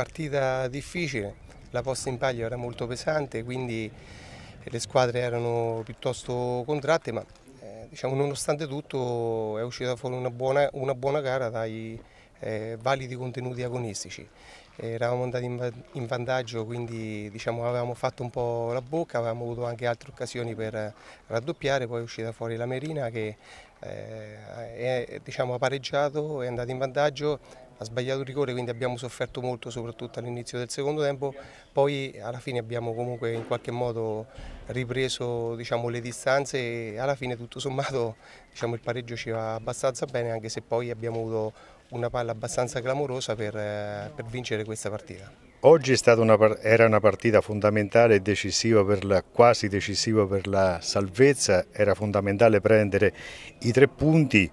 partita difficile, la posta in palio era molto pesante, quindi le squadre erano piuttosto contratte, ma eh, diciamo, nonostante tutto è uscita fuori una buona, una buona gara dai eh, validi contenuti agonistici. Eh, eravamo andati in, in vantaggio, quindi diciamo, avevamo fatto un po' la bocca, avevamo avuto anche altre occasioni per raddoppiare, poi è uscita fuori la Merina che eh, è, diciamo, ha pareggiato, è andata in vantaggio, ha sbagliato il rigore, quindi abbiamo sofferto molto soprattutto all'inizio del secondo tempo, poi alla fine abbiamo comunque in qualche modo ripreso diciamo, le distanze e alla fine tutto sommato diciamo, il pareggio ci va abbastanza bene anche se poi abbiamo avuto una palla abbastanza clamorosa per, eh, per vincere questa partita. Oggi una, era una partita fondamentale e decisiva per la, quasi decisiva per la salvezza, era fondamentale prendere i tre punti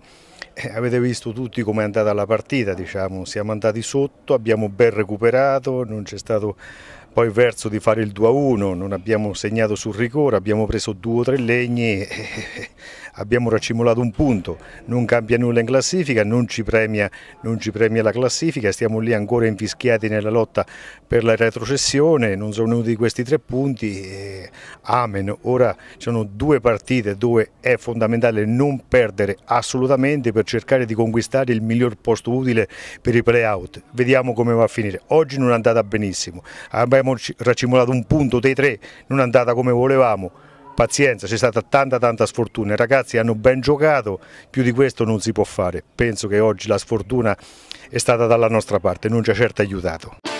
eh, avete visto tutti come è andata la partita, diciamo. siamo andati sotto, abbiamo ben recuperato, non c'è stato poi verso di fare il 2-1, non abbiamo segnato sul rigore, abbiamo preso due o tre legni e abbiamo raccimolato un punto, non cambia nulla in classifica, non ci, premia, non ci premia la classifica, stiamo lì ancora infischiati nella lotta per la retrocessione, non sono venuti questi tre punti, amen, ora ci sono due partite dove è fondamentale non perdere assolutamente per cercare di conquistare il miglior posto utile per i playout, vediamo come va a finire, oggi non è andata benissimo, abbiamo abbiamo raccimolato un punto dei tre, non è andata come volevamo, pazienza, c'è stata tanta tanta sfortuna, i ragazzi hanno ben giocato, più di questo non si può fare, penso che oggi la sfortuna è stata dalla nostra parte, non ci ha certo aiutato.